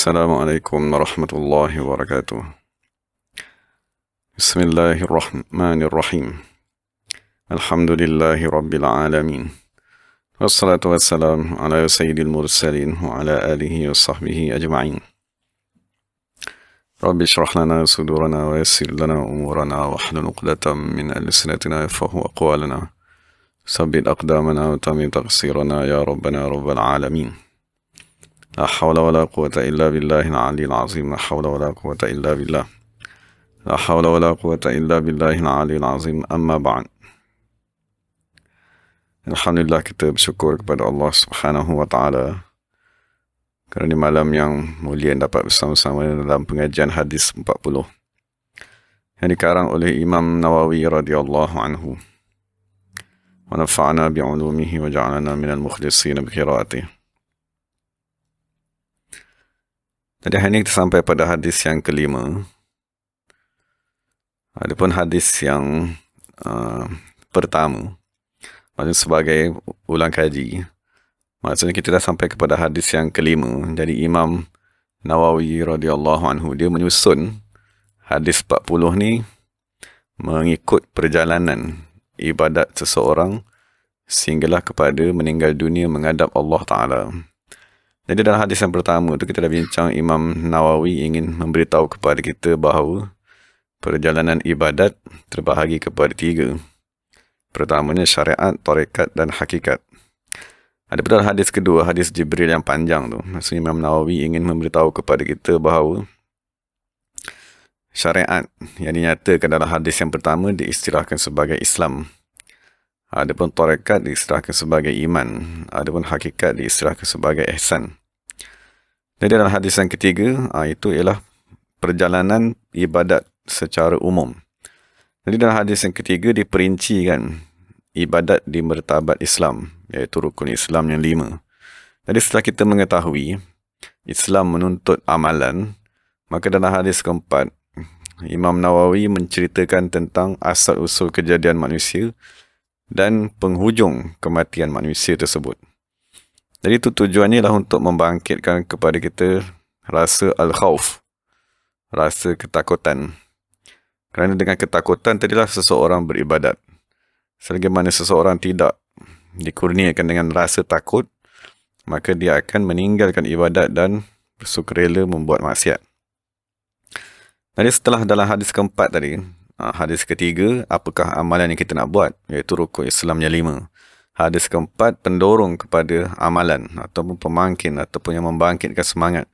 السلام عليكم ورحمة الله وبركاته بسم الله الرحمن الرحيم الحمد لله رب العالمين والصلاة والسلام على سيد المرسلين وعلى آله وصحبه أجمعين رب اشرح لنا صدورنا ويسر لنا أمورنا واحلل نقدة من ألسنتنا يفقهوا أقوالنا ثبت أقدامنا وتمي تقصيرنا يا ربنا رب العالمين لا حول ولا قوة إلا بالله العلي العظيم لا حول ولا قوة إلا بالله لا حول ولا قوة إلا بالله العلي العظيم أما بعد Alhamdulillah kita bersyukur kepada Allah Subhanahu Wa Taala kerana malam yang mulia dapat bersama-sama dalam pengajian hadis 40 yang dikarang oleh Imam Nawawi radhiyallahu anhu. Wa nafa'ana bi'ulumihi wa ja'alana minal mukhlisin bi qira'atihi. Jadi hari ini kita sampai pada hadis yang kelima. Ada pun hadis yang uh, pertama. Maksudnya sebagai ulang kaji. Maksudnya kita dah sampai kepada hadis yang kelima. Jadi Imam Nawawi radhiyallahu anhu dia menyusun hadis 40 ni mengikut perjalanan ibadat seseorang sehinggalah kepada meninggal dunia menghadap Allah Ta'ala. Jadi dalam hadis yang pertama tu kita dah bincang Imam Nawawi ingin memberitahu kepada kita bahawa perjalanan ibadat terbahagi kepada tiga. Pertamanya syariat, tarekat dan hakikat. Ada pula hadis kedua, hadis Jibril yang panjang tu. Maksudnya Imam Nawawi ingin memberitahu kepada kita bahawa syariat yang dinyatakan dalam hadis yang pertama diistilahkan sebagai Islam. Adapun tarekat diistilahkan sebagai iman. Adapun hakikat diistilahkan sebagai ihsan. Jadi dalam hadis yang ketiga, ah, itu ialah perjalanan ibadat secara umum. Jadi dalam hadis yang ketiga diperincikan ibadat di mertabat Islam, iaitu rukun Islam yang lima. Jadi setelah kita mengetahui Islam menuntut amalan, maka dalam hadis keempat, Imam Nawawi menceritakan tentang asal-usul kejadian manusia dan penghujung kematian manusia tersebut. Jadi tu tujuannya lah untuk membangkitkan kepada kita rasa al-khawf. Rasa ketakutan. Kerana dengan ketakutan tadilah seseorang beribadat. Selagi mana seseorang tidak dikurniakan dengan rasa takut, maka dia akan meninggalkan ibadat dan bersukarela membuat maksiat. Jadi setelah dalam hadis keempat tadi, ah, hadis ketiga, apakah amalan yang kita nak buat? Iaitu rukun Islamnya lima ada keempat pendorong kepada amalan ataupun pemangkin ataupun yang membangkitkan semangat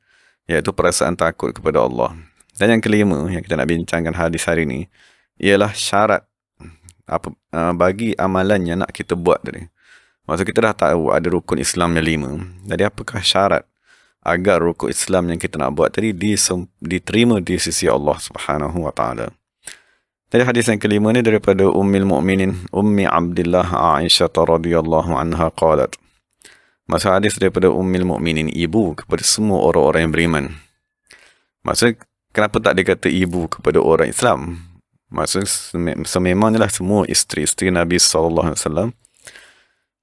iaitu perasaan takut kepada Allah. Dan yang kelima yang kita nak bincangkan hadis hari ini ialah syarat apa bagi amalan yang nak kita buat tadi. Maksud kita dah tahu ada rukun Islam yang lima. Jadi apakah syarat agar rukun Islam yang kita nak buat tadi diterima di sisi Allah Subhanahu Wa dari hadis yang kelima ni daripada Ummil Mu'minin, Ummi Abdullah Aisyah radhiyallahu anha qalat. Masa hadis daripada Ummil Mu'minin, ibu kepada semua orang-orang yang beriman. Maksud kenapa tak dikata ibu kepada orang Islam? Maksud sememangnya lah semua isteri-isteri Nabi sallallahu alaihi wasallam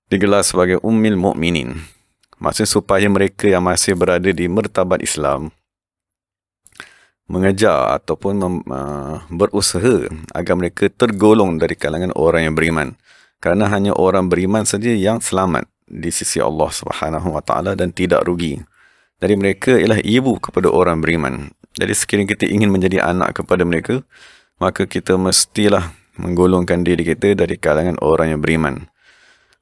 digelar sebagai Ummil Mu'minin. Maksud supaya mereka yang masih berada di mertabat Islam, mengajar ataupun mem, uh, berusaha agar mereka tergolong dari kalangan orang yang beriman kerana hanya orang beriman saja yang selamat di sisi Allah Subhanahu Wa Taala dan tidak rugi dari mereka ialah ibu kepada orang beriman jadi sekiranya kita ingin menjadi anak kepada mereka maka kita mestilah menggolongkan diri kita dari kalangan orang yang beriman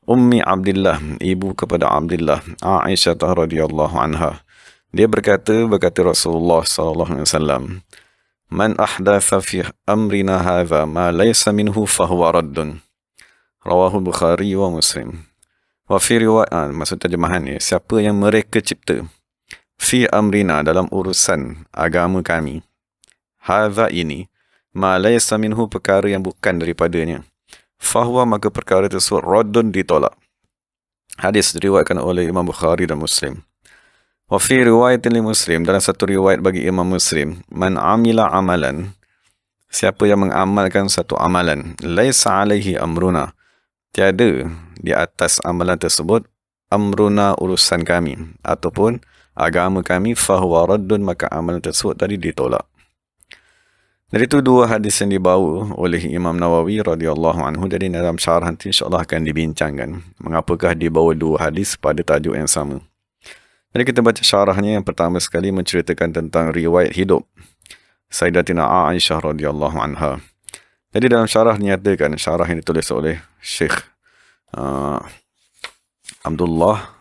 Ummi Abdullah ibu kepada Abdullah Aisyah radhiyallahu anha dia berkata berkata Rasulullah sallallahu alaihi wasallam Man ahdatha fi amrina hadha ma laysa minhu fa huwa raddun. Rawahu Bukhari wa Muslim. Wa fi riwayat ah, maksud terjemahan ni siapa yang mereka cipta fi amrina dalam urusan agama kami. Hadha ini ma laysa minhu perkara yang bukan daripadanya. Fahwa maka perkara tersebut radun ditolak. Hadis diriwayatkan oleh Imam Bukhari dan Muslim. Wa fi riwayat li Muslim dalam satu riwayat bagi Imam Muslim, man amila amalan siapa yang mengamalkan satu amalan laisa alaihi amruna tiada di atas amalan tersebut amruna urusan kami ataupun agama kami fahuwa raddun maka amalan tersebut tadi ditolak. Dari itu dua hadis yang dibawa oleh Imam Nawawi radhiyallahu anhu dari dalam syarah nanti insyaAllah akan dibincangkan. Mengapakah dibawa dua hadis pada tajuk yang sama. Jadi kita baca syarahnya yang pertama sekali menceritakan tentang riwayat hidup Sayyidatina Aisyah radhiyallahu anha. Jadi dalam syarah dinyatakan syarah yang ditulis oleh Syekh uh, Abdullah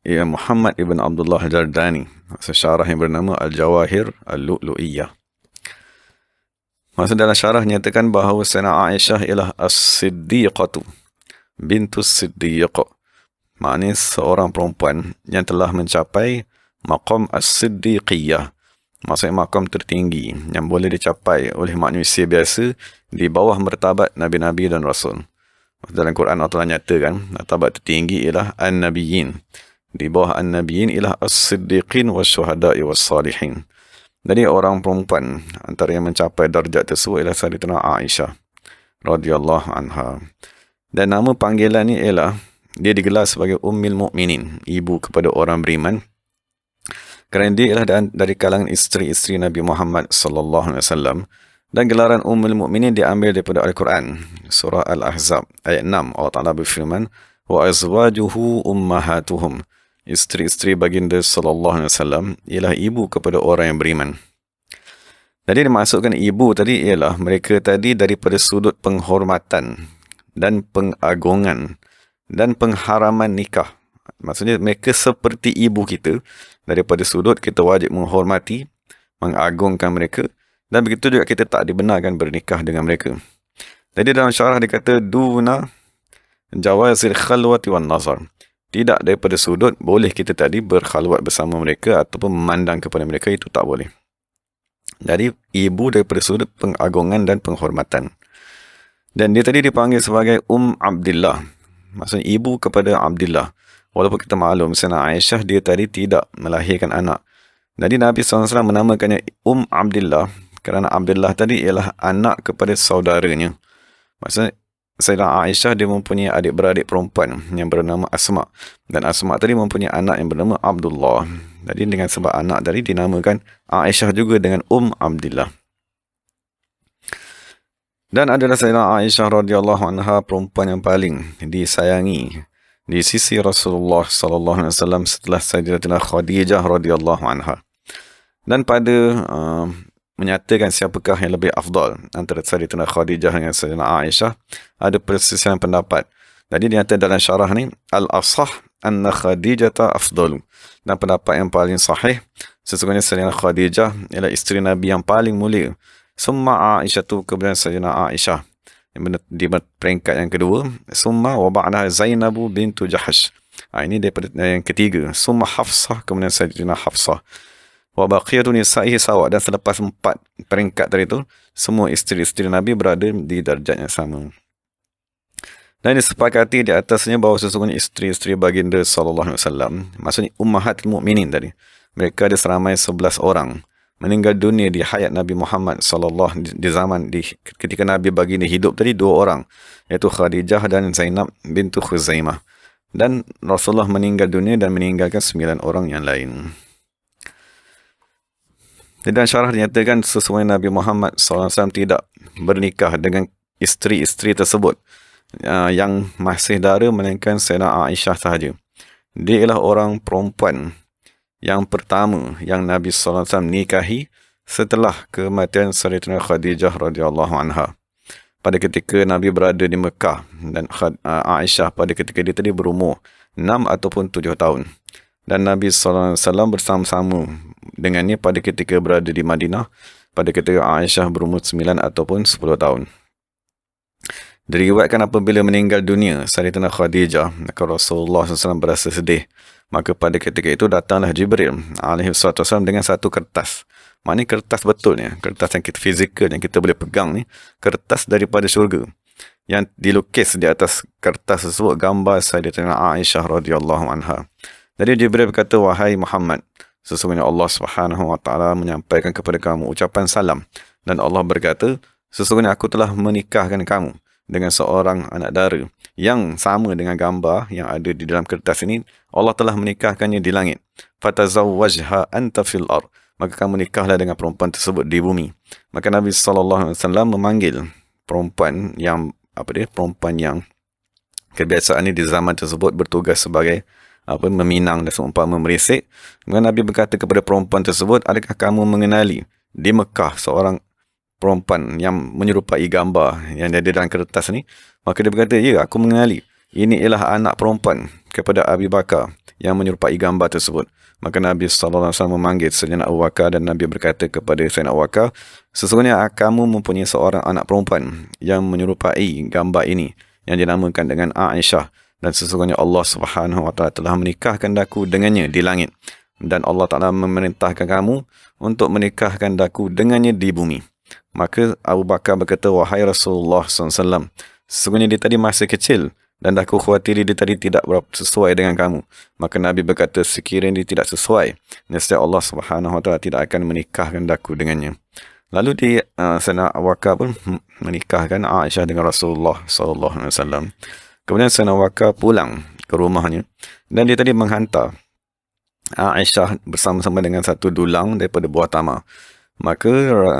Ya Muhammad ibn Abdullah Jardani Syarah yang bernama Al-Jawahir Al-Lu'lu'iyah Maksud dalam syarah nyatakan bahawa Sena Aisyah ialah As-Siddiqatu Bintu Siddiqatu maknanya seorang perempuan yang telah mencapai maqam as-siddiqiyah maksudnya maqam tertinggi yang boleh dicapai oleh manusia biasa di bawah martabat nabi-nabi dan rasul dalam Quran Allah telah nyatakan martabat tertinggi ialah an-nabiyyin di bawah an-nabiyyin ialah as-siddiqin was-syuhada'i was-salihin jadi orang perempuan antara yang mencapai darjat tersebut ialah Sayyidatina Aisyah radhiyallahu anha. Dan nama panggilan ni ialah dia digelar sebagai Ummil Muminin, ibu kepada orang beriman. Kerana dia ialah dari kalangan isteri-isteri Nabi Muhammad sallallahu alaihi wasallam dan gelaran Ummul Muminin diambil daripada Al-Quran surah Al-Ahzab ayat 6 Allah Taala berfirman wa azwajuhu ummahatuhum isteri-isteri baginda sallallahu alaihi wasallam ialah ibu kepada orang yang beriman. Jadi dimaksudkan ibu tadi ialah mereka tadi daripada sudut penghormatan dan pengagungan dan pengharaman nikah. Maksudnya mereka seperti ibu kita daripada sudut kita wajib menghormati, mengagungkan mereka dan begitu juga kita tak dibenarkan bernikah dengan mereka. Jadi dalam syarah dia kata duna jawazil khalwati wan nazar. Tidak daripada sudut boleh kita tadi berkhalwat bersama mereka ataupun memandang kepada mereka itu tak boleh. Jadi ibu daripada sudut pengagungan dan penghormatan. Dan dia tadi dipanggil sebagai Um Abdullah maksudnya ibu kepada Abdullah. Walaupun kita maklum Sena Aisyah dia tadi tidak melahirkan anak. Jadi Nabi SAW menamakannya Um Abdullah kerana Abdullah tadi ialah anak kepada saudaranya. Maksudnya Sayyidah Aisyah dia mempunyai adik-beradik perempuan yang bernama Asma dan Asma tadi mempunyai anak yang bernama Abdullah. Jadi dengan sebab anak tadi dinamakan Aisyah juga dengan Um Abdullah. Dan adalah Sayyidina Aisyah radhiyallahu anha perempuan yang paling disayangi di sisi Rasulullah sallallahu alaihi wasallam setelah Sayyidatina Khadijah radhiyallahu anha. Dan pada uh, menyatakan siapakah yang lebih afdal antara Sayyidatina Khadijah dengan Sayyidina Aisyah ada perselisihan pendapat. Jadi dinyatakan dalam syarah ni al-afsah anna Khadijah afdal. Dan pendapat yang paling sahih sesungguhnya Sayyidina Khadijah ialah isteri Nabi yang paling mulia Summa Aisyah tu kemudian Sayyidina Aisyah yang benda, di peringkat yang kedua Summa wabana Zainabu bintu Jahash ha, ini daripada eh, yang ketiga Summa Hafsah kemudian Sayyidina Hafsah wa baqiyatu nisa'ihi sawa dan selepas empat peringkat tadi tu semua isteri-isteri Nabi berada di darjat yang sama dan disepakati di atasnya bahawa sesungguhnya isteri-isteri baginda sallallahu alaihi wasallam maksudnya ummahatul mukminin tadi mereka ada seramai 11 orang meninggal dunia di hayat Nabi Muhammad sallallahu di zaman di ketika Nabi baginda hidup tadi dua orang iaitu Khadijah dan Zainab bintu Khuzaimah dan Rasulullah meninggal dunia dan meninggalkan sembilan orang yang lain. Dan syarah dinyatakan sesuai Nabi Muhammad sallallahu alaihi wasallam tidak bernikah dengan isteri-isteri tersebut ya, yang masih dara melainkan Sayyidah Aisyah sahaja. Dia ialah orang perempuan yang pertama yang Nabi sallallahu alaihi wasallam nikahi setelah kematian Saidatina Khadijah radhiyallahu anha. Pada ketika Nabi berada di Mekah dan uh, Aisyah pada ketika dia tadi berumur 6 ataupun 7 tahun. Dan Nabi sallallahu alaihi wasallam bersama-sama dengan pada ketika berada di Madinah pada ketika Aisyah berumur 9 ataupun 10 tahun. Diriwayatkan apabila meninggal dunia Saidatina Khadijah, Nabi Rasulullah sallallahu alaihi wasallam berasa sedih Maka pada ketika itu datanglah Jibril alaihissalam dengan satu kertas. Mana kertas betulnya, kertas yang kita fizikal yang kita boleh pegang ni, kertas daripada syurga yang dilukis di atas kertas tersebut gambar Sayyidatina Aisyah radhiyallahu anha. Jadi Jibril berkata, "Wahai Muhammad, sesungguhnya Allah Subhanahu wa taala menyampaikan kepada kamu ucapan salam dan Allah berkata, sesungguhnya aku telah menikahkan kamu dengan seorang anak dara." yang sama dengan gambar yang ada di dalam kertas ini Allah telah menikahkannya di langit fatazawwajha anta fil ar maka kamu nikahlah dengan perempuan tersebut di bumi maka Nabi saw memanggil perempuan yang apa dia perempuan yang kebiasaan ini di zaman tersebut bertugas sebagai apa meminang dan seumpama merisik Maka Nabi berkata kepada perempuan tersebut adakah kamu mengenali di Mekah seorang perempuan yang menyerupai gambar yang ada dalam kertas ni Maka dia berkata, ya aku mengenali. Ini ialah anak perempuan kepada Abi Bakar yang menyerupai gambar tersebut. Maka Nabi SAW memanggil Sayyidina Abu Bakar dan Nabi berkata kepada Sayyidina Abu Bakar, sesungguhnya kamu mempunyai seorang anak perempuan yang menyerupai gambar ini yang dinamakan dengan Aisyah dan sesungguhnya Allah Subhanahu Wa Taala telah menikahkan daku dengannya di langit dan Allah Taala memerintahkan kamu untuk menikahkan daku dengannya di bumi. Maka Abu Bakar berkata, "Wahai Rasulullah SAW, Sesungguhnya dia tadi masih kecil dan aku khawatir dia tadi tidak sesuai dengan kamu. Maka Nabi berkata, sekiranya dia tidak sesuai, nescaya Allah Subhanahu SWT tidak akan menikahkan aku dengannya. Lalu di uh, eh, Sana Waka pun hmm, menikahkan Aisyah dengan Rasulullah SAW. Kemudian Sana Waka pulang ke rumahnya dan dia tadi menghantar Aisyah bersama-sama dengan satu dulang daripada buah tamar. Maka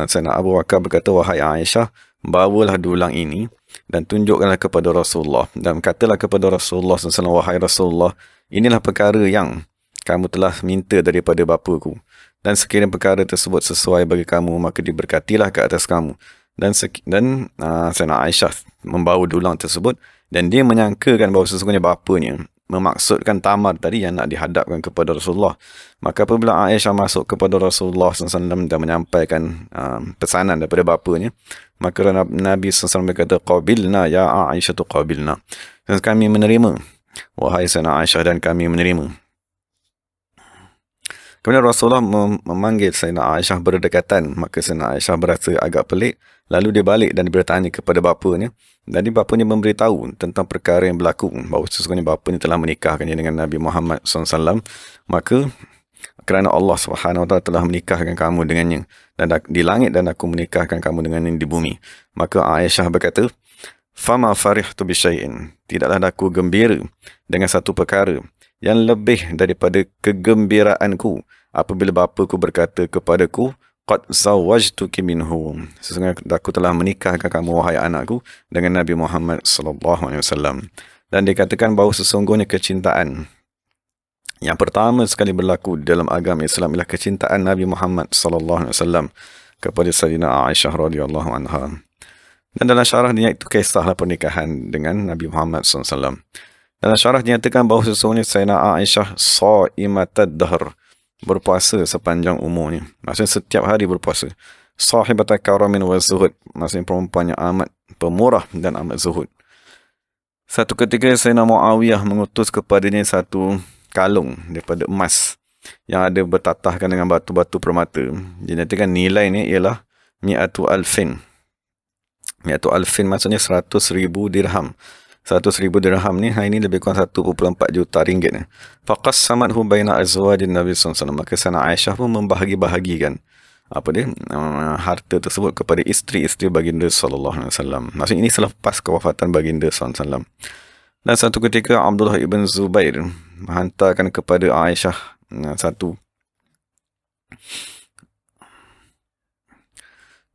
Sana Abu Waka berkata, wahai Aisyah, bawalah dulang ini dan tunjukkanlah kepada Rasulullah dan katalah kepada Rasulullah SAW wahai Rasulullah inilah perkara yang kamu telah minta daripada bapaku dan sekiranya perkara tersebut sesuai bagi kamu maka diberkatilah ke atas kamu dan dan uh, Sayyidina Aisyah membawa dulang tersebut dan dia menyangkakan bahawa sesungguhnya bapanya memaksudkan tamar tadi yang nak dihadapkan kepada Rasulullah. Maka apabila Aisyah masuk kepada Rasulullah SAW dan menyampaikan um, pesanan daripada bapanya, maka Nabi SAW berkata, Qabilna ya Aisyah tu qabilna. Dan kami menerima. Wahai Sayyidina Aisyah dan kami menerima. Kemudian Rasulullah memanggil Sayyidina Aisyah berdekatan. Maka Sayyidina Aisyah berasa agak pelik. Lalu dia balik dan bertanya kepada bapanya. Dan dia bapanya memberitahu tentang perkara yang berlaku. Bahawa sesungguhnya bapanya telah menikahkan dia dengan Nabi Muhammad SAW. Maka kerana Allah SWT telah menikahkan kamu dengannya. Dan di langit dan aku menikahkan kamu dengan yang di bumi. Maka Aisyah berkata, Fama farih tu bisyai'in. Tidaklah aku gembira dengan satu perkara yang lebih daripada kegembiraanku apabila bapaku berkata kepadaku, Qad zawajtuki minhu. Sesungguhnya aku telah menikahkan kamu wahai anakku dengan Nabi Muhammad sallallahu alaihi wasallam. Dan dikatakan bahawa sesungguhnya kecintaan yang pertama sekali berlaku dalam agama Islam ialah kecintaan Nabi Muhammad sallallahu alaihi wasallam kepada Sayyidina Aisyah radhiyallahu anha. Dan dalam syarahnya itu kisahlah pernikahan dengan Nabi Muhammad sallallahu alaihi wasallam. Dalam syarah dinyatakan bahawa sesungguhnya Sayyidina Aisyah sa'imatad dahr berpuasa sepanjang umurnya. Maksudnya setiap hari berpuasa. Sahibatah karamin wa zuhud. Maksudnya perempuan yang amat pemurah dan amat zuhud. Satu ketika Sayyidina Muawiyah mengutus kepadanya satu kalung daripada emas yang ada bertatahkan dengan batu-batu permata. Dinyatakan nilai ni ialah mi'atu alfin. Mi'atu alfin maksudnya seratus ribu dirham. 100 ribu dirham ni hari ni lebih kurang 1.4 juta ringgit ni. Faqas samad hu baina azwajin Nabi SAW, Maka sana Aisyah pun membahagi-bahagikan apa dia uh, harta tersebut kepada isteri-isteri baginda sallallahu alaihi wasallam. Maksud ini selepas kewafatan baginda sallallahu alaihi wasallam. Dan satu ketika Abdullah ibn Zubair menghantarkan kepada Aisyah uh, satu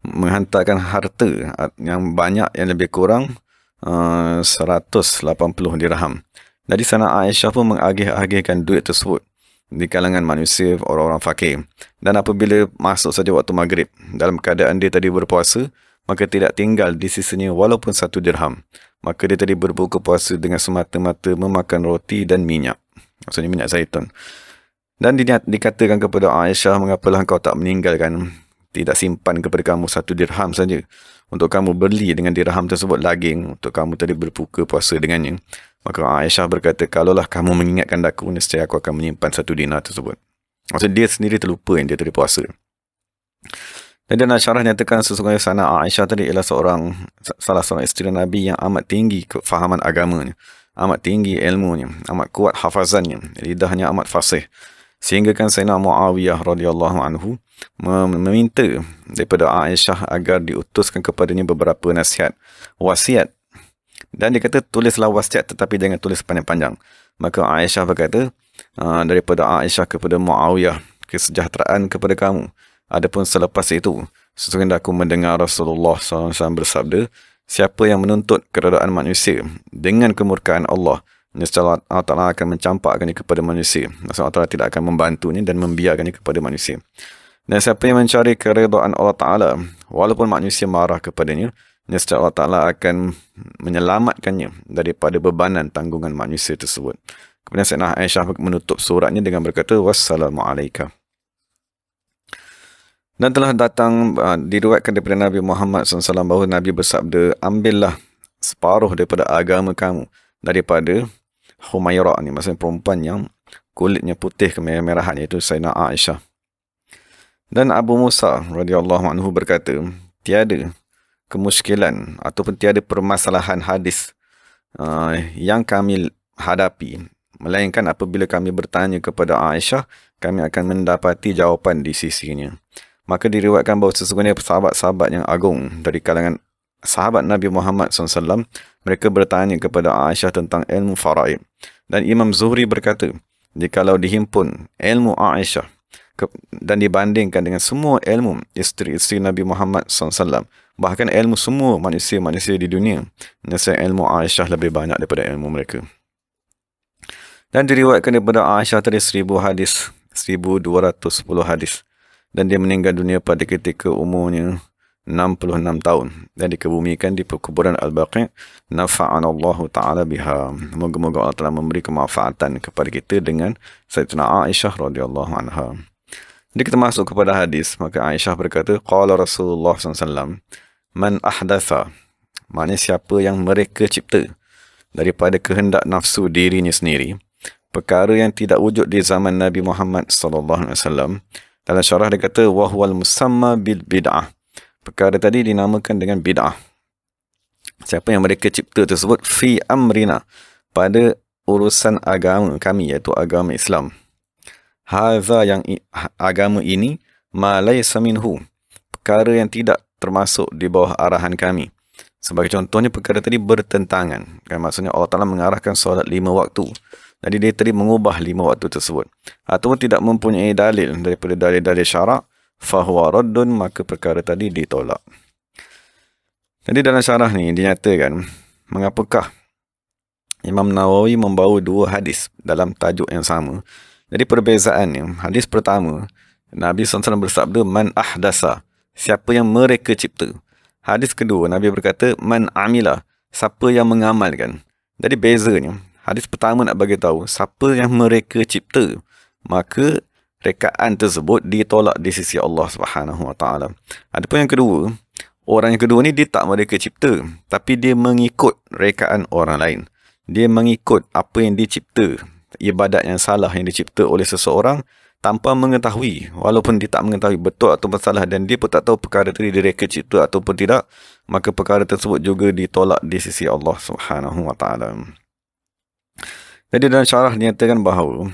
menghantarkan harta uh, yang banyak yang lebih kurang Ah, uh, 180 dirham. Dari sana Aisyah pun mengagih-agihkan duit tersebut di kalangan manusia orang-orang fakir. Dan apabila masuk saja waktu maghrib, dalam keadaan dia tadi berpuasa, maka tidak tinggal di sisinya walaupun satu dirham. Maka dia tadi berbuka puasa dengan semata-mata memakan roti dan minyak. Maksudnya minyak zaitun. Dan dikatakan kepada Aisyah, mengapalah kau tak meninggalkan, tidak simpan kepada kamu satu dirham saja untuk kamu beli dengan dirham tersebut laging untuk kamu tadi berpuka puasa dengannya. Maka Aisyah berkata, kalaulah kamu mengingatkan aku, nescaya aku akan menyimpan satu dinar tersebut. Maksudnya dia sendiri terlupa yang dia tadi puasa. Dan dan Asyarah nyatakan sesungguhnya sana Aisyah tadi ialah seorang salah seorang istri Nabi yang amat tinggi kefahaman agamanya. Amat tinggi ilmunya. Amat kuat hafazannya. Lidahnya amat fasih sehinggakan Sayyidina Muawiyah radhiyallahu anhu meminta daripada Aisyah agar diutuskan kepadanya beberapa nasihat wasiat dan dia kata tulislah wasiat tetapi jangan tulis panjang-panjang maka Aisyah berkata ah, daripada Aisyah kepada Muawiyah kesejahteraan kepada kamu adapun selepas itu sesungguhnya aku mendengar Rasulullah SAW bersabda siapa yang menuntut keredaan manusia dengan kemurkaan Allah Nasehat Allah Ta'ala akan mencampakkannya kepada manusia. Nasehat Allah Ta'ala tidak akan membantunya dan membiarkannya kepada manusia. Dan siapa yang mencari keredoan Allah Ta'ala, walaupun manusia marah kepadanya, Nasehat Allah Ta'ala akan menyelamatkannya daripada bebanan tanggungan manusia tersebut. Kemudian Sayyidina Aisyah menutup suratnya dengan berkata, Wassalamualaikum. Dan telah datang, uh, diruatkan daripada Nabi Muhammad SAW bahawa Nabi bersabda, Ambillah separuh daripada agama kamu daripada Humaira ni maksudnya perempuan yang kulitnya putih kemerahan iaitu Sayyidina Aisyah. Dan Abu Musa radhiyallahu anhu berkata, tiada kemuskilan ataupun tiada permasalahan hadis uh, yang kami hadapi melainkan apabila kami bertanya kepada Aisyah kami akan mendapati jawapan di sisinya maka diriwayatkan bahawa sesungguhnya sahabat-sahabat yang agung dari kalangan sahabat Nabi Muhammad SAW mereka bertanya kepada Aisyah tentang ilmu faraib. Dan Imam Zuhri berkata, jikalau dihimpun ilmu Aisyah dan dibandingkan dengan semua ilmu isteri-isteri Nabi Muhammad SAW, bahkan ilmu semua manusia-manusia di dunia, nasihat ilmu Aisyah lebih banyak daripada ilmu mereka. Dan diriwayatkan daripada Aisyah tadi 1000 hadis, 1210 hadis. Dan dia meninggal dunia pada ketika umurnya 66 tahun dan dikebumikan di perkuburan Al-Baqi nafa'anallahu ta'ala biha moga-moga Allah telah memberi kemanfaatan kepada kita dengan Sayyidina Aisyah radhiyallahu anha jadi kita masuk kepada hadis maka Aisyah berkata qala Rasulullah SAW man ahdatha maknanya siapa yang mereka cipta daripada kehendak nafsu dirinya sendiri perkara yang tidak wujud di zaman Nabi Muhammad Sallallahu SAW dalam syarah dia kata wahwal musamma bil bid'ah perkara tadi dinamakan dengan bid'ah. Siapa yang mereka cipta tersebut fi amrina pada urusan agama kami iaitu agama Islam. Hadza yang ha, agama ini ma laysa minhu. Perkara yang tidak termasuk di bawah arahan kami. Sebagai contohnya perkara tadi bertentangan. Kan maksudnya Allah Taala mengarahkan solat lima waktu. Jadi dia tadi mengubah lima waktu tersebut. Atau tidak mempunyai dalil daripada dalil-dalil syarak fahuwa raddun maka perkara tadi ditolak. Jadi dalam syarah ni dinyatakan mengapakah Imam Nawawi membawa dua hadis dalam tajuk yang sama. Jadi perbezaannya hadis pertama Nabi SAW bersabda man ahdasa siapa yang mereka cipta. Hadis kedua Nabi berkata man amila siapa yang mengamalkan. Jadi bezanya hadis pertama nak bagi tahu siapa yang mereka cipta. Maka rekaan tersebut ditolak di sisi Allah Subhanahu Wa Taala. Adapun yang kedua, orang yang kedua ni dia tak mereka cipta, tapi dia mengikut rekaan orang lain. Dia mengikut apa yang dicipta, ibadat yang salah yang dicipta oleh seseorang tanpa mengetahui walaupun dia tak mengetahui betul atau salah dan dia pun tak tahu perkara tadi direka cipta ataupun tidak maka perkara tersebut juga ditolak di sisi Allah Subhanahu wa taala jadi dalam syarah dinyatakan bahawa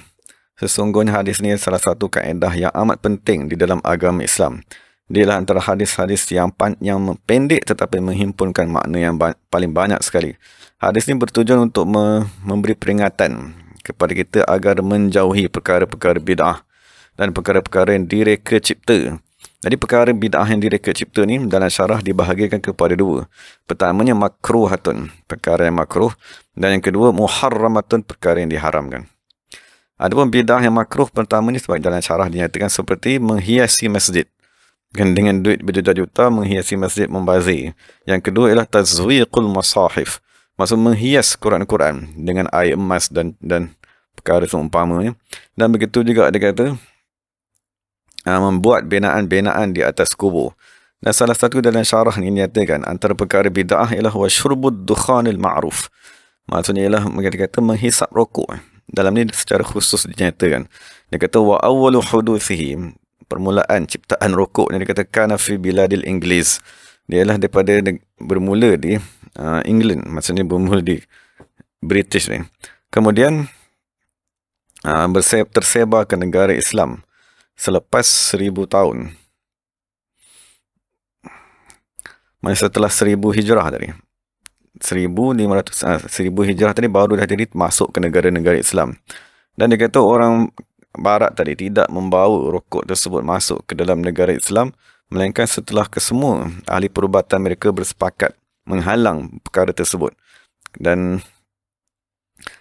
Sesungguhnya hadis ini salah satu kaedah yang amat penting di dalam agama Islam. adalah antara hadis-hadis yang panjang pendek tetapi menghimpunkan makna yang ba- paling banyak sekali. Hadis ini bertujuan untuk me- memberi peringatan kepada kita agar menjauhi perkara-perkara bid'ah dan perkara-perkara yang direka cipta. Jadi perkara bid'ah yang direka cipta ni dalam syarah dibahagikan kepada dua. Pertamanya makruhatun, perkara yang makruh. Dan yang kedua muharramatun, perkara yang diharamkan. Adapun bidah yang makruh pertamanya sebab dalam syarah dinyatakan seperti menghiasi masjid. Dengan dengan duit berjuta-juta menghiasi masjid membazir. Yang kedua ialah tazwiqul masahif. Maksud menghias Quran-Quran dengan air emas dan dan perkara seumpamanya. Dan begitu juga ada kata uh, membuat binaan-binaan di atas kubur. Dan salah satu dalam syarah ini nyatakan antara perkara bid'ah ialah wa syurbud dukhanil ma'ruf. Maksudnya ialah mereka kata menghisap rokok dalam ni secara khusus dinyatakan dia kata wa awwalu huduthihi permulaan ciptaan rokok ni dikatakan fi biladil inggris dia ialah daripada bermula di uh, England maksudnya bermula di British ni kemudian uh, tersebar ke negara Islam selepas seribu tahun Maksudnya setelah seribu hijrah tadi. 1500 uh, 1000 Hijrah tadi baru dah jadi masuk ke negara-negara Islam. Dan dia kata orang barat tadi tidak membawa rokok tersebut masuk ke dalam negara Islam melainkan setelah kesemua ahli perubatan mereka bersepakat menghalang perkara tersebut. Dan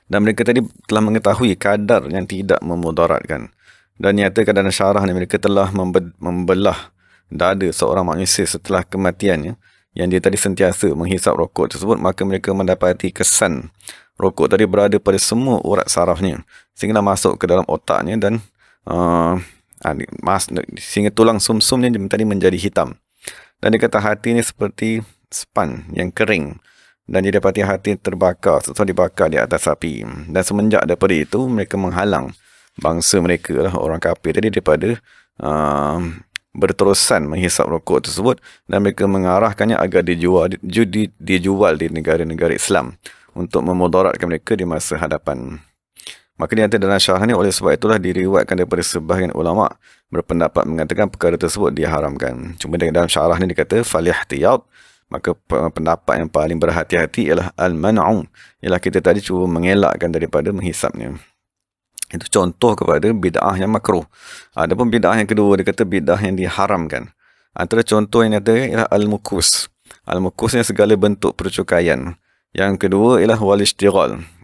dan mereka tadi telah mengetahui kadar yang tidak memudaratkan. Dan nyata dalam syarah ni mereka telah membelah dada seorang manusia setelah kematiannya yang dia tadi sentiasa menghisap rokok tersebut maka mereka mendapati kesan rokok tadi berada pada semua urat sarafnya sehingga masuk ke dalam otaknya dan uh, ah, mas, sehingga tulang sumsumnya tadi menjadi hitam dan dia kata hati ini seperti span yang kering dan dia dapati hati terbakar sesuatu dibakar di atas api dan semenjak daripada itu mereka menghalang bangsa mereka lah orang kapir tadi daripada uh, berterusan menghisap rokok tersebut dan mereka mengarahkannya agar dijual judi dijual di negara-negara Islam untuk memudaratkan mereka di masa hadapan. Maka diantara dalam syarah ini oleh sebab itulah diriwayatkan daripada sebahagian ulama berpendapat mengatakan perkara tersebut diharamkan. Cuma dalam syarah ini dikata falih tiyad maka pendapat yang paling berhati-hati ialah al-man'um ialah kita tadi cuba mengelakkan daripada menghisapnya. Itu contoh kepada bid'ah yang makruh. Ada pun bid'ah yang kedua, dia kata bid'ah yang diharamkan. Antara contoh yang ada ialah al-mukus. Al-mukus yang segala bentuk percukaian. Yang kedua ialah wal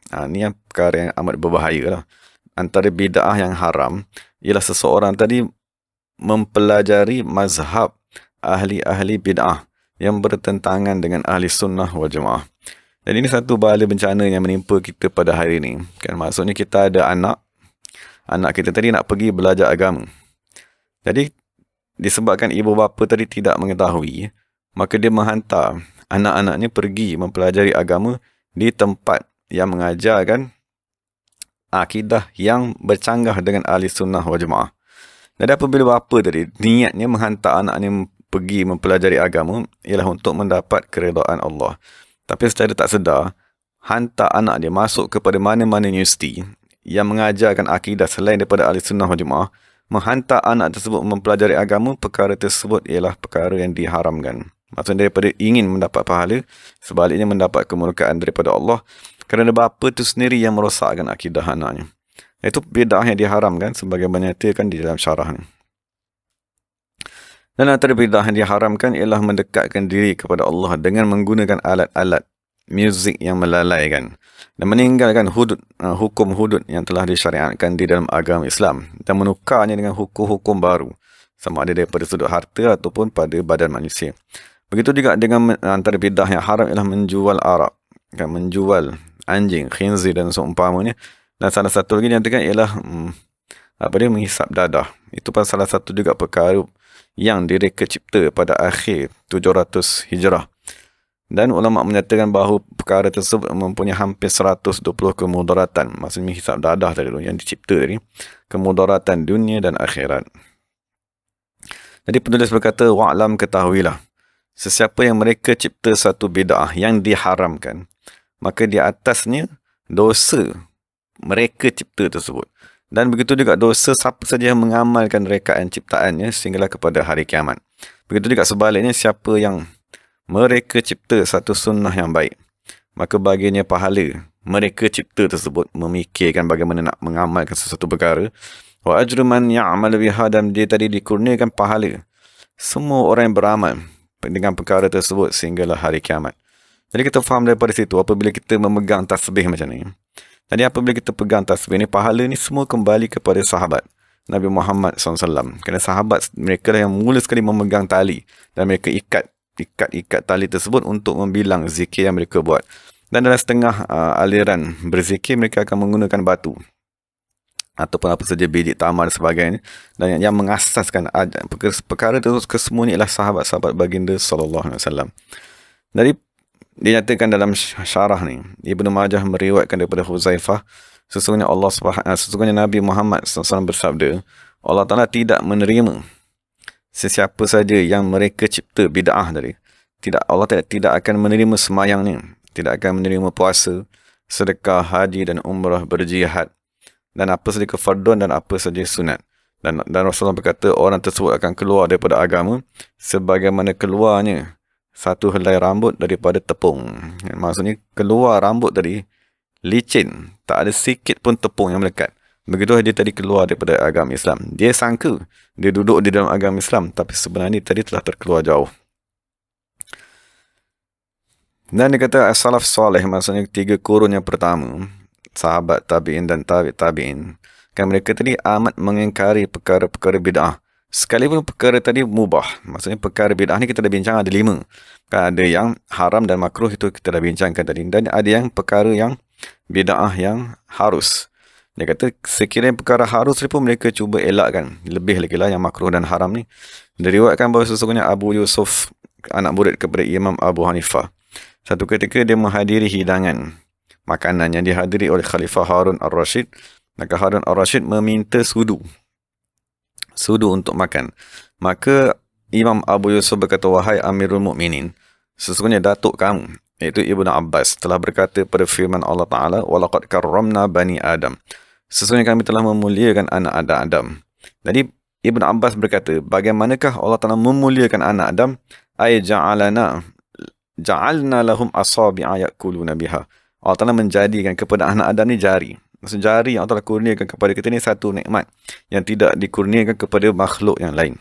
Ha, ini yang perkara yang amat berbahaya lah. Antara bid'ah yang haram, ialah seseorang tadi mempelajari mazhab ahli-ahli bid'ah yang bertentangan dengan ahli sunnah wal jamaah. Dan ini satu bala bencana yang menimpa kita pada hari ini. Kan maksudnya kita ada anak anak kita tadi nak pergi belajar agama. Jadi disebabkan ibu bapa tadi tidak mengetahui, maka dia menghantar anak-anaknya pergi mempelajari agama di tempat yang mengajarkan akidah yang bercanggah dengan ahli sunnah wal jemaah. Jadi apabila bapa tadi niatnya menghantar anaknya pergi mempelajari agama ialah untuk mendapat keredaan Allah. Tapi secara tak sedar, hantar anak dia masuk kepada mana-mana universiti yang mengajarkan akidah selain daripada ahli sunnah wal jemaah menghantar anak tersebut mempelajari agama perkara tersebut ialah perkara yang diharamkan maksudnya daripada ingin mendapat pahala sebaliknya mendapat kemurkaan daripada Allah kerana bapa itu sendiri yang merosakkan akidah anaknya itu bid'ah yang diharamkan sebagai menyatakan di dalam syarah ini dan antara bid'ah yang diharamkan ialah mendekatkan diri kepada Allah dengan menggunakan alat-alat muzik yang melalaikan dan meninggalkan hudud, uh, hukum-hudud yang telah disyariatkan di dalam agama Islam dan menukarnya dengan hukum-hukum baru sama ada daripada sudut harta ataupun pada badan manusia. Begitu juga dengan uh, antara bidah yang haram ialah menjual arak, kan, menjual anjing, khinzir dan seumpamanya. Dan salah satu lagi yang tekan ialah hmm, apa dia menghisap dadah. Itu pun salah satu juga perkara yang direka cipta pada akhir 700 Hijrah. Dan ulama menyatakan bahawa perkara tersebut mempunyai hampir 120 kemudaratan. Maksudnya hisap dadah tadi yang dicipta tadi. Kemudaratan dunia dan akhirat. Jadi penulis berkata, Wa'lam ketahuilah. Sesiapa yang mereka cipta satu bid'ah yang diharamkan, maka di atasnya dosa mereka cipta tersebut. Dan begitu juga dosa siapa saja yang mengamalkan rekaan ciptaannya sehinggalah kepada hari kiamat. Begitu juga sebaliknya siapa yang mereka cipta satu sunnah yang baik. Maka baginya pahala mereka cipta tersebut memikirkan bagaimana nak mengamalkan sesuatu perkara. Wa ajru man ya'mal biha dan dia tadi dikurniakan pahala. Semua orang yang beramal dengan perkara tersebut sehinggalah hari kiamat. Jadi kita faham daripada situ apabila kita memegang tasbih macam ni. Jadi apabila kita pegang tasbih ni, pahala ni semua kembali kepada sahabat. Nabi Muhammad SAW. Kerana sahabat mereka lah yang mula sekali memegang tali dan mereka ikat ikat-ikat tali tersebut untuk membilang zikir yang mereka buat. Dan dalam setengah uh, aliran berzikir, mereka akan menggunakan batu ataupun apa saja biji tamar dan sebagainya dan yang, yang mengasaskan perkara itu kesemuanya ialah sahabat-sahabat baginda sallallahu alaihi wasallam. Dari dinyatakan dalam syarah ni, Ibnu Majah meriwayatkan daripada Huzaifah sesungguhnya Allah Subhanahu sesungguhnya Nabi Muhammad SAW bersabda, Allah Taala tidak menerima sesiapa saja yang mereka cipta bid'ah dari, tidak Allah tidak, tidak akan menerima semayang ni tidak akan menerima puasa sedekah haji dan umrah berjihad dan apa saja kefardun dan apa saja sunat dan, dan Rasulullah berkata orang tersebut akan keluar daripada agama sebagaimana keluarnya satu helai rambut daripada tepung maksudnya keluar rambut dari licin tak ada sikit pun tepung yang melekat Begitu dia tadi keluar daripada agama Islam. Dia sangka dia duduk di dalam agama Islam tapi sebenarnya tadi telah terkeluar jauh. Dan dia kata as-salaf salih maksudnya tiga kurun yang pertama sahabat tabi'in dan tabi' tabi'in kan mereka tadi amat mengingkari perkara-perkara bid'ah sekalipun perkara tadi mubah maksudnya perkara bid'ah ni kita dah bincang ada lima kan ada yang haram dan makruh itu kita dah bincangkan tadi dan ada yang perkara yang bid'ah yang harus dia kata sekiranya perkara harus pun mereka cuba elakkan. Lebih lagi lah yang makruh dan haram ni. Diriwatkan bahawa sesungguhnya Abu Yusuf anak murid kepada Imam Abu Hanifah. Satu ketika dia menghadiri hidangan makanan yang dihadiri oleh Khalifah Harun Ar-Rashid. Maka Harun Ar-Rashid meminta sudu. Sudu untuk makan. Maka Imam Abu Yusuf berkata, Wahai Amirul Mukminin, sesungguhnya datuk kamu, iaitu Ibnu Abbas, telah berkata pada firman Allah Ta'ala, Walakad karramna bani Adam. Sesungguhnya kami telah memuliakan anak Adam. Jadi Ibn Abbas berkata, bagaimanakah Allah Taala memuliakan anak Adam? Ay ja'alana ja'alna lahum asabi'a ya'kuluna biha. Allah Taala menjadikan kepada anak Adam ni jari. Maksud jari yang Allah Taala kurniakan kepada kita ni satu nikmat yang tidak dikurniakan kepada makhluk yang lain.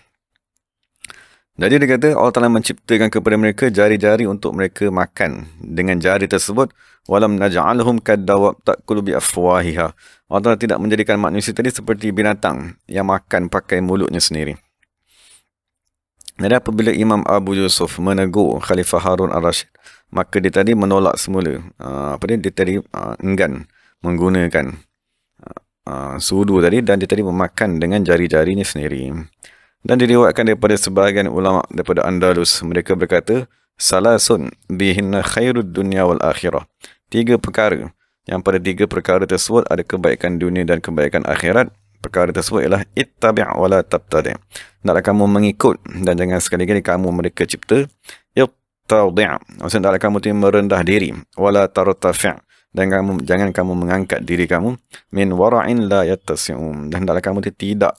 Jadi dia kata Allah Taala menciptakan kepada mereka jari-jari untuk mereka makan. Dengan jari tersebut walam naj'alhum kadawab ta'kulu bi afwahiha. Allah tidak menjadikan manusia tadi seperti binatang yang makan pakai mulutnya sendiri. Jadi apabila Imam Abu Yusuf menegur Khalifah Harun al-Rashid, maka dia tadi menolak semula. Uh, apa dia? Dia tadi uh, enggan menggunakan uh, sudu tadi dan dia tadi memakan dengan jari-jarinya sendiri. Dan diriwayatkan daripada sebahagian ulama daripada Andalus, mereka berkata, Salasun bihinna khairud dunia wal akhirah tiga perkara. Yang pada tiga perkara tersebut ada kebaikan dunia dan kebaikan akhirat. Perkara tersebut ialah ittabi' wa la tabtadi'. Hendaklah kamu mengikut dan jangan sekali-kali kamu mereka cipta ittadi'. Maksudnya hendaklah kamu tidak merendah diri wa la tartafi'. Dan kamu, jangan kamu mengangkat diri kamu min wara'in la yattasi'um. Dan hendaklah kamu tidak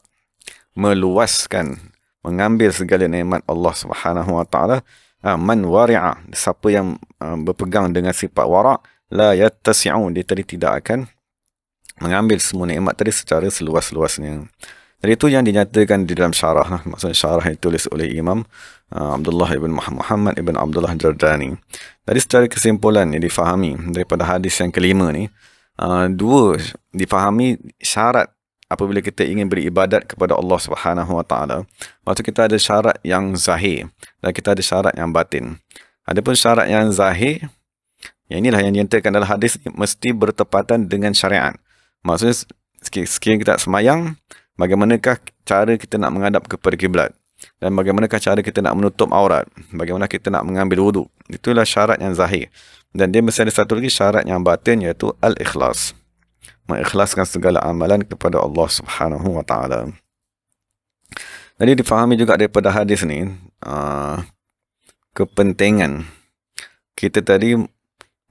meluaskan mengambil segala nikmat Allah Subhanahu wa taala ah, man wari'a siapa yang ah, berpegang dengan sifat wara' la yattasi'un dia tadi tidak akan mengambil semua nikmat tadi secara seluas-luasnya. Jadi itu yang dinyatakan di dalam syarah. Lah. maksud syarah yang ditulis oleh Imam uh, Abdullah ibn Muhammad ibn Abdullah Jardani. Jadi secara kesimpulan yang difahami daripada hadis yang kelima ni, uh, dua difahami syarat apabila kita ingin beribadat kepada Allah Subhanahu Wa Taala, waktu kita ada syarat yang zahir dan kita ada syarat yang batin. Adapun syarat yang zahir yang inilah yang dinyatakan dalam hadis ini, mesti bertepatan dengan syariat. Maksudnya, sekiranya kita tak semayang, bagaimanakah cara kita nak menghadap kepada kiblat? Dan bagaimanakah cara kita nak menutup aurat? Bagaimana kita nak mengambil wudhu? Itulah syarat yang zahir. Dan dia mesti ada satu lagi syarat yang batin iaitu al-ikhlas. Mengikhlaskan segala amalan kepada Allah Subhanahu Wa Taala. Jadi difahami juga daripada hadis ni uh, kepentingan kita tadi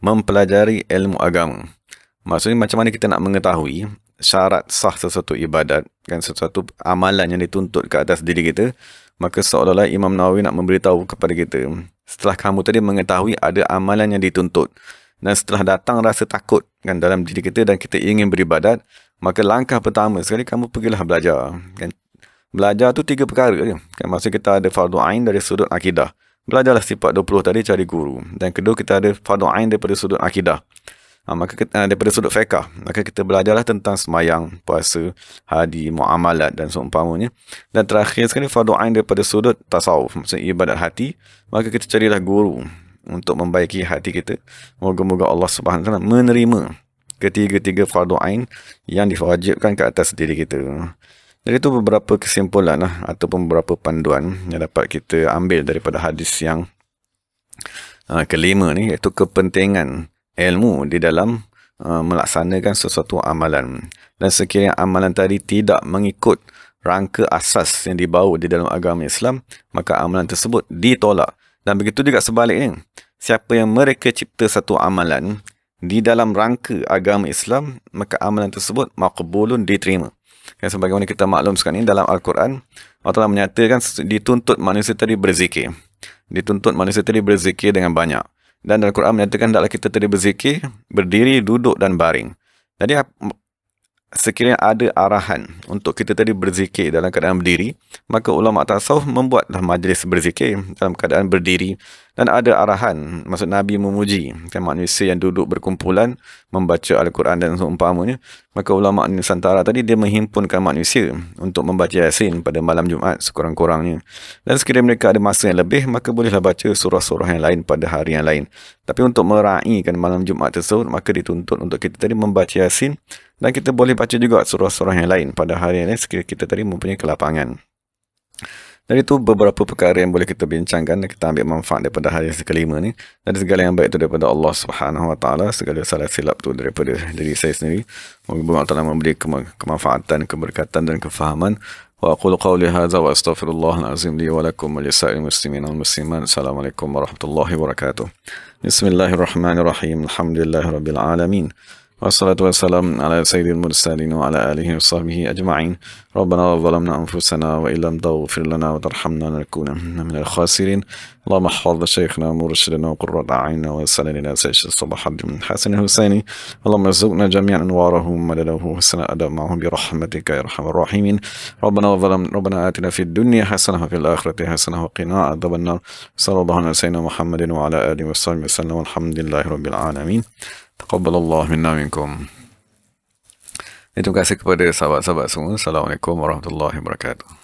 mempelajari ilmu agama. Maksudnya macam mana kita nak mengetahui syarat sah sesuatu ibadat dan sesuatu amalan yang dituntut ke atas diri kita. Maka seolah-olah Imam Nawawi nak memberitahu kepada kita. Setelah kamu tadi mengetahui ada amalan yang dituntut. Dan setelah datang rasa takut kan, dalam diri kita dan kita ingin beribadat. Maka langkah pertama sekali kamu pergilah belajar. Kan. Belajar tu tiga perkara je. Kan. Maksudnya kita ada fardu'ain dari sudut akidah. Belajarlah sifat 20 tadi cari guru. Dan kedua kita ada fardu ain daripada sudut akidah. Ha, maka kita, eh, daripada sudut fiqah, maka kita belajarlah tentang semayang, puasa, hadi, muamalat dan seumpamanya. Dan terakhir sekali fardu ain daripada sudut tasawuf, maksudnya ibadat hati, maka kita carilah guru untuk membaiki hati kita. Moga-moga Allah Subhanahu taala menerima ketiga-tiga fardu ain yang diwajibkan ke atas diri kita. Jadi itu beberapa kesimpulan lah, ataupun beberapa panduan yang dapat kita ambil daripada hadis yang uh, kelima ni iaitu kepentingan ilmu di dalam uh, melaksanakan sesuatu amalan. Dan sekiranya amalan tadi tidak mengikut rangka asas yang dibawa di dalam agama Islam, maka amalan tersebut ditolak. Dan begitu juga sebaliknya, siapa yang mereka cipta satu amalan di dalam rangka agama Islam, maka amalan tersebut makbulun diterima. Ya, sebagaimana kita maklum sekarang ini dalam Al-Quran, Allah Ta'ala menyatakan dituntut manusia tadi berzikir. Dituntut manusia tadi berzikir dengan banyak. Dan Al-Quran menyatakan tidaklah kita tadi berzikir, berdiri, duduk dan baring. Jadi sekiranya ada arahan untuk kita tadi berzikir dalam keadaan berdiri, maka ulama tasawuf membuatlah majlis berzikir dalam keadaan berdiri dan ada arahan. Maksud Nabi memuji kan, manusia yang duduk berkumpulan membaca Al-Quran dan seumpamanya. Maka ulama Nusantara tadi dia menghimpunkan manusia untuk membaca Yasin pada malam Jumaat sekurang-kurangnya. Dan sekiranya mereka ada masa yang lebih, maka bolehlah baca surah-surah yang lain pada hari yang lain. Tapi untuk meraihkan malam Jumaat tersebut, maka dituntut untuk kita tadi membaca Yasin dan kita boleh baca juga surah-surah yang lain pada hari ini sekiranya kita tadi mempunyai kelapangan. Dari itu beberapa perkara yang boleh kita bincangkan dan kita ambil manfaat daripada hari yang kelima ni. Dari segala yang baik itu daripada Allah Subhanahu Wa Taala, segala salah silap tu daripada diri saya sendiri. Moga Allah Taala memberi kemanfaatan, keberkatan dan kefahaman. Wa aqul qawli hadza wa astaghfirullah azim li wa lakum wa lisa'il muslimin wal muslimat. Assalamualaikum warahmatullahi wabarakatuh. Bismillahirrahmanirrahim. Alhamdulillahirabbil alamin. والصلاة والسلام على سيد المرسلين وعلى آله وصحبه أجمعين ربنا ظلمنا أنفسنا وإن لم تغفر لنا وترحمنا لنكون من الخاسرين اللهم احفظ شيخنا مرشدنا وقرة أعيننا وسلم إلى سيد الصباح الدين حسن الحسيني اللهم ارزقنا جميعا أنواره ومدده وحسن أداء معه برحمتك يا أرحم الراحمين ربنا ظلم ربنا آتنا في الدنيا حسنة وفي الآخرة حسنة وقنا عذاب النار صلى الله على سيدنا محمد وعلى آله وصحبه وسلم والحمد لله رب العالمين Taqabbalallahu minna minkum. Ini terima kasih kepada sahabat-sahabat semua. Assalamualaikum warahmatullahi wabarakatuh.